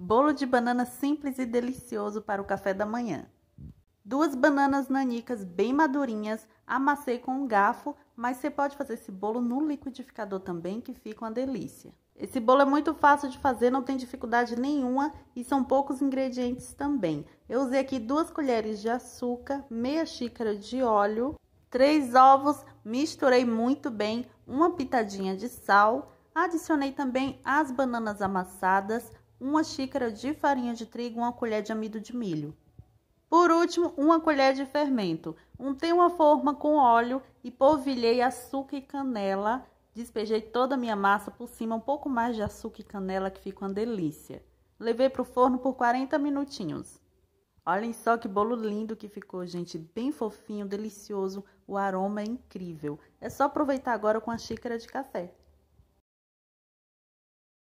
Bolo de banana simples e delicioso para o café da manhã. Duas bananas nanicas bem madurinhas, amassei com um garfo, mas você pode fazer esse bolo no liquidificador também, que fica uma delícia. Esse bolo é muito fácil de fazer, não tem dificuldade nenhuma e são poucos ingredientes também. Eu usei aqui duas colheres de açúcar, meia xícara de óleo, três ovos, misturei muito bem, uma pitadinha de sal, adicionei também as bananas amassadas, uma xícara de farinha de trigo, uma colher de amido de milho. Por último, uma colher de fermento. Untei uma forma com óleo e polvilhei açúcar e canela. Despejei toda a minha massa por cima, um pouco mais de açúcar e canela, que fica uma delícia. Levei para o forno por 40 minutinhos. Olhem só que bolo lindo que ficou, gente. Bem fofinho, delicioso. O aroma é incrível. É só aproveitar agora com a xícara de café.